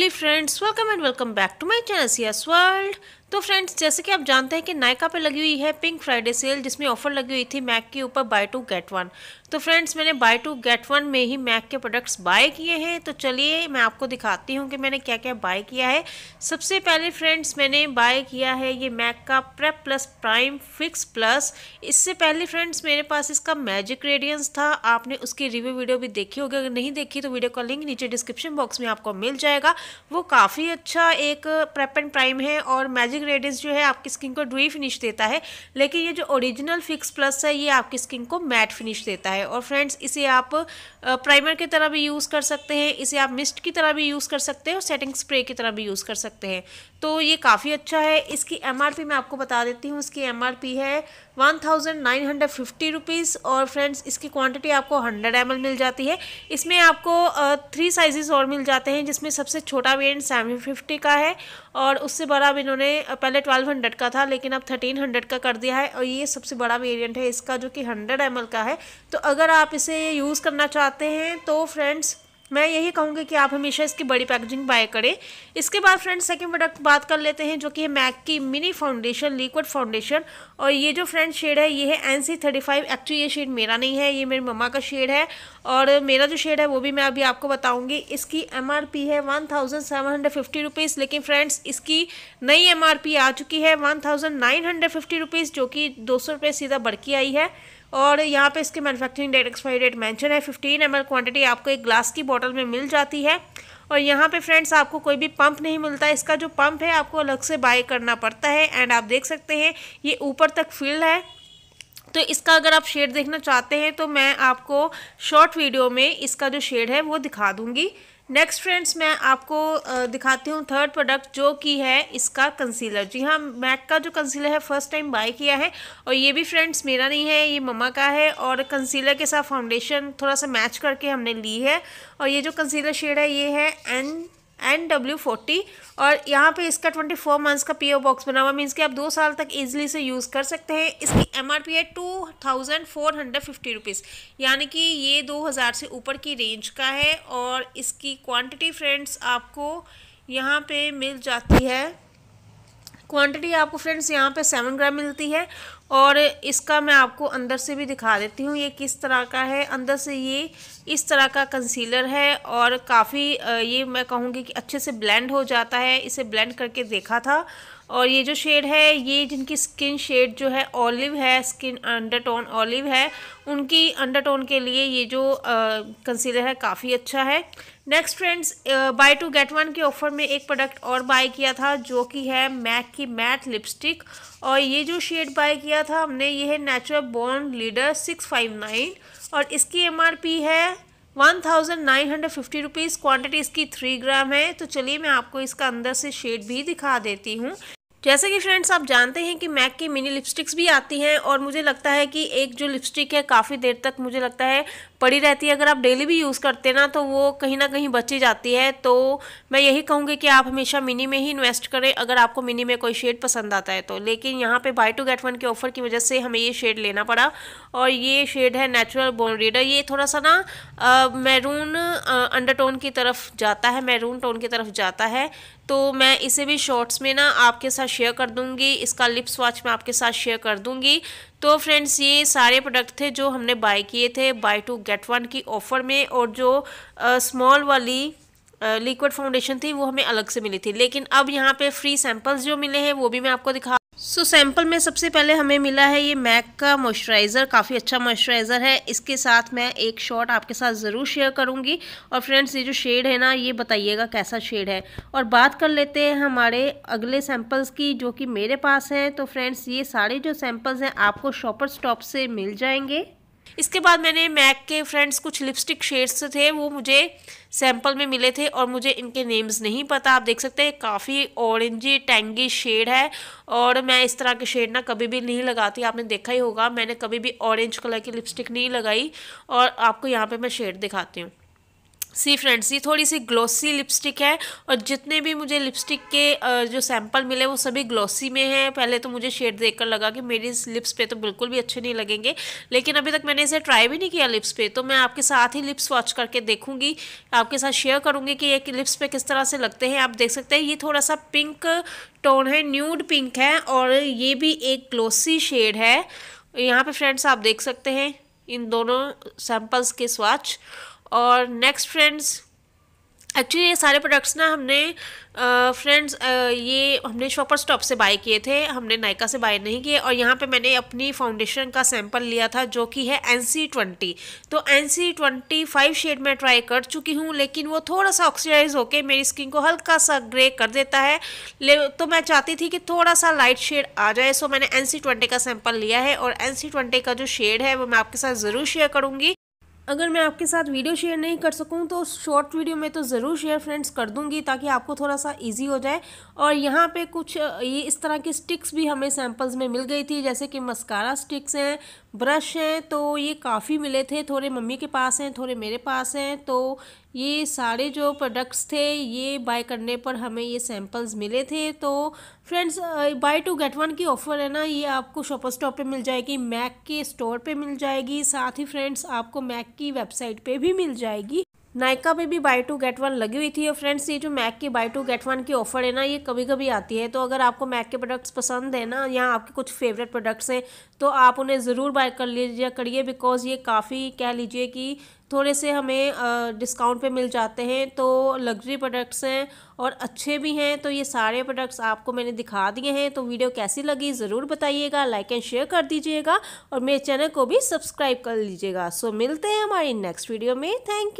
lovely friends welcome and welcome back to my channel cs world तो friends जैसे कि आप जानते हैं कि नायका पे लगी हुई है पिंक फ्राइडे सेल जिसमें ऑफर लगी हुई थी मैक के ऊपर बाय टू गेट वन तो फ्रेंड्स मैंने बाय टू गेट वन में ही मैक के प्रोडक्ट्स बाय किए हैं तो चलिए मैं आपको दिखाती हूँ कि मैंने क्या क्या बाय किया है सबसे पहले फ्रेंड्स मैंने बाय किया है ये मैक का prep plus prime fix plus इससे पहले फ्रेंड्स मेरे पास इसका मैजिक रेडियंस था आपने उसकी रिव्यू वीडियो भी देखी होगी अगर नहीं देखी तो वीडियो का लिंक नीचे डिस्क्रिप्शन बॉक्स में आपको मिल जाएगा वो काफ़ी अच्छा एक प्रेप एंड प्राइम है और मैजिक एक्रेलिक रेडिस जो है आपकी स्किन को ड्री फिनिश देता है लेकिन ये जो ओरिजिनल फिक्स प्लस है ये आपकी स्किन को मैट फिनिश देता है और फ्रेंड्स इसे आप प्राइमर की तरह भी यूज़ कर सकते हैं इसे आप मिस्ट की तरह भी यूज़ कर सकते हैं और सेटिंग स्प्रे की तरह भी यूज़ कर सकते हैं तो ये काफ़ी अच्छा है इसकी एमआरपी मैं आपको बता देती हूँ इसकी एमआरपी है one thousand nine hundred fifty rupees और फ्रेंड्स इसकी क्वांटिटी आपको हंड्रेड एम मिल जाती है इसमें आपको थ्री साइजेस और मिल जाते हैं जिसमें सबसे छोटा वेरियंट सेवन फिफ्टी का है और उससे बड़ा अब इन्होंने पहले ट्वेल्व हंड्रेड का था लेकिन अब थर्टीन हंड्रेड का कर दिया है और ये सबसे बड़ा वेरियंट है इसका जो कि हंड्रेड एम का है तो अगर आप इसे यूज़ करना चाहते हैं तो फ्रेंड्स मैं यही कहूँगी कि आप हमेशा इसकी बड़ी पैकेजिंग बाय करें इसके बाद फ्रेंड्स सेकंड प्रोडक्ट बात कर लेते हैं जो कि है मैक की मिनी फाउंडेशन लिक्विड फाउंडेशन और ये जो फ्रेंड शेड है ये है N C thirty five actually ये शेड मेरा नहीं है ये मेरी मम्मा का शेड है और मेरा जो शेड है वो भी मैं अभी आपको बताऊँगी इसकी एम आर पी है one thousand seven hundred fifty rupees लेकिन फ्रेंड्स इसकी नई एम आर पी आ चुकी है one thousand nine hundred fifty rupees जो कि दो सौ रुपये सीधा बढ़ आई है और यहाँ पे इसके manufacturing date expiry date mention है फिफ्टीन एम क्वांटिटी आपको एक ग्लास की बॉटल में मिल जाती है और यहाँ पे फ्रेंड्स आपको कोई भी पंप नहीं मिलता इसका जो पंप है आपको अलग से बाय करना पड़ता है एंड आप देख सकते हैं ये ऊपर तक फील्ड है तो इसका अगर आप शेड देखना चाहते हैं तो मैं आपको शॉर्ट वीडियो में इसका जो शेड है वो दिखा दूँगी नेक्स्ट फ्रेंड्स मैं आपको दिखाती हूँ थर्ड प्रोडक्ट जो कि है इसका कंसीलर जी हाँ मैक का जो कंसीलर है फर्स्ट टाइम बाय किया है और ये भी फ्रेंड्स मेरा नहीं है ये ममा का है और कंसीलर के साथ फाउंडेशन थोड़ा सा मैच करके हमने ली है और ये जो कंसीलर शेड है ये है एन एन डब्ल्यू फोर्टी और यहाँ पे इसका ट्वेंटी फोर मंथ्स का पीओ बॉक्स बना हुआ मीन्स कि आप दो साल तक ईजिली से यूज़ कर सकते हैं इसकी एम आर पी है two thousand four hundred fifty rupees यानी कि ये दो हज़ार से ऊपर की रेंज का है और इसकी क्वान्टिटी फ्रेंड्स आपको यहाँ पे मिल जाती है क्वांटिटी आपको फ्रेंड्स यहाँ पे सेवन ग्राम मिलती है और इसका मैं आपको अंदर से भी दिखा देती हूँ ये किस तरह का है अंदर से ये इस तरह का कंसीलर है और काफ़ी ये मैं कहूँगी कि अच्छे से ब्लेंड हो जाता है इसे ब्लेंड करके देखा था और ये जो शेड है ये जिनकी स्किन शेड जो है ऑलिव है स्किन अंडरटोन ऑलिव है उनकी अंडरटोन के लिए ये जो कंसीलर है काफ़ी अच्छा है next friends buy two get one के ऑफर में एक प्रोडक्ट और बाय किया था जो कि है मैक की मैट लिपस्टिक और ये जो शेड बाय किया था हमने ये है natural bond leader six five nine और इसकी एमआरपी है one thousand nine hundred fifty rupees quantity इसकी थ्री ग्राम है तो चलिए मैं आपको इसका अंदर से शेड भी दिखा देती हूँ जैसे कि फ्रेंड्स आप जानते हैं कि मैक की मिनी लिपस्टिक्स भी आती हैं और मुझे लगता है कि एक जो लिपस्टिक है काफ़ी देर तक मुझे लगता है पड़ी रहती है अगर आप डेली भी यूज़ करते हैं ना तो वो कहीं ना कहीं बची जाती है तो मैं यही कहूँगी कि आप हमेशा मिनी में ही इन्वेस्ट करें अगर आपको मिनी में कोई शेड पसंद आता है तो लेकिन यहाँ पर बाई टू गेट वन के ऑफर की वजह से हमें ये शेड लेना पड़ा और ये शेड है नेचुरल बोन रीडर ये थोड़ा सा ना मैरून टोन की तरफ जाता है मैरून टोन की तरफ जाता है तो मैं इसे भी शॉर्ट्स में ना आपके साथ शेयर कर दूंगी इसका लिप्स वॉच मैं आपके साथ शेयर कर दूंगी तो फ्रेंड्स ये सारे प्रोडक्ट थे जो हमने बाय किए थे बाय टू गेट वन की ऑफ़र में और जो स्मॉल वाली लिक्विड फाउंडेशन थी वो हमें अलग से मिली थी लेकिन अब यहाँ पे फ्री सैंपल्स जो मिले हैं वो भी मैं आपको दिखा सो so, सैम्पल में सबसे पहले हमें मिला है ये मैक का मॉइस्चराइज़र काफ़ी अच्छा मॉइस्चराइज़र है इसके साथ मैं एक शॉट आपके साथ ज़रूर शेयर करूंगी और फ्रेंड्स ये जो शेड है ना ये बताइएगा कैसा शेड है और बात कर लेते हैं हमारे अगले सैम्पल्स की जो कि मेरे पास हैं तो फ्रेंड्स ये सारे जो सैम्पल्स हैं आपको शॉपर स्टॉप से मिल जाएंगे इसके बाद मैंने मैक के फ्रेंड्स कुछ लिपस्टिक शेड्स थे वो मुझे सैम्पल में मिले थे और मुझे इनके नेम्स नहीं पता आप देख सकते हैं काफ़ी ऑरेंजी टेंगी शेड है और मैं इस तरह के शेड ना कभी भी नहीं लगाती आपने देखा ही होगा मैंने कभी भी ऑरेंज कलर की लिपस्टिक नहीं लगाई और आपको यहाँ पे मैं शेड दिखाती हूँ सी फ्रेंड्स ये थोड़ी सी ग्लॉसी लिपस्टिक है और जितने भी मुझे लिपस्टिक के जो सैंपल मिले वो सभी ग्लॉसी में हैं पहले तो मुझे शेड देखकर लगा कि मेरी लिप्स पे तो बिल्कुल भी अच्छे नहीं लगेंगे लेकिन अभी तक मैंने इसे ट्राई भी नहीं किया लिप्स पे तो मैं आपके साथ ही लिप्स वॉच करके देखूँगी आपके साथ शेयर करूँगी कि ये लिप्स पे किस तरह से लगते हैं आप देख सकते हैं ये थोड़ा सा पिंक टोन है न्यूड पिंक है और ये भी एक ग्लॉसी शेड है यहाँ पर फ्रेंड्स आप देख सकते हैं इन दोनों सैम्पल्स के स्वाच और नेक्स्ट फ्रेंड्स एक्चुअली ये सारे प्रोडक्ट्स ना हमने फ्रेंड्स uh, uh, ये हमने शॉपर स्टॉप से बाय किए थे हमने नायका से बाय नहीं किए और यहाँ पे मैंने अपनी फाउंडेशन का सैंपल लिया था जो कि है एन सी ट्वेंटी तो N C twenty five shade में ट्राई कर चुकी हूँ लेकिन वो थोड़ा सा ऑक्सीडाइज होकर मेरी स्किन को हल्का सा ग्रे कर देता है ले तो मैं चाहती थी कि थोड़ा सा लाइट शेड आ जाए सो मैंने एन सी ट्वेंटी का सैंपल लिया है और एन सी ट्वेंटी का जो शेड है वो मैं आपके साथ ज़रूर शेयर करूँगी अगर मैं आपके साथ वीडियो शेयर नहीं कर सकूँ तो शॉर्ट वीडियो में तो ज़रूर शेयर फ्रेंड्स कर दूँगी ताकि आपको थोड़ा सा ईजी हो जाए और यहाँ पे कुछ ये इस तरह की स्टिक्स भी हमें सैम्पल्स में मिल गई थी जैसे कि मस्कारा स्टिक्स हैं ब्रश हैं तो ये काफ़ी मिले थे थोड़े मम्मी के पास हैं थोड़े मेरे पास हैं तो ये सारे जो प्रोडक्ट्स थे ये बाय करने पर हमें ये सैम्पल्स मिले थे तो friends buy two get one की ऑफ़र है ना ये आपको शॉपर स्टॉप पे मिल जाएगी मैक के स्टोर पे मिल जाएगी साथ ही फ्रेंड्स आपको मैक की वेबसाइट पे भी मिल जाएगी नायका पे भी बाई टू गेट वन लगी हुई थी और फ्रेंड्स ये जो मैक की बाई टू गेट वन की ऑफर है ना ये कभी कभी आती है तो अगर आपको मैक के प्रोडक्ट्स पसंद है ना या आपके कुछ फेवरेट प्रोडक्ट्स हैं तो आप उन्हें ज़रूर बाय कर लीजिए करिए बिकॉज ये काफ़ी कह लीजिए कि थोड़े से हमें डिस्काउंट पे मिल जाते हैं तो लग्जरी प्रोडक्ट्स हैं और अच्छे भी हैं तो ये सारे प्रोडक्ट्स आपको मैंने दिखा दिए हैं तो वीडियो कैसी लगी ज़रूर बताइएगा लाइक एंड शेयर कर दीजिएगा और मेरे चैनल को भी सब्सक्राइब कर लीजिएगा सो मिलते हैं हमारी नेक्स्ट वीडियो में थैंक यू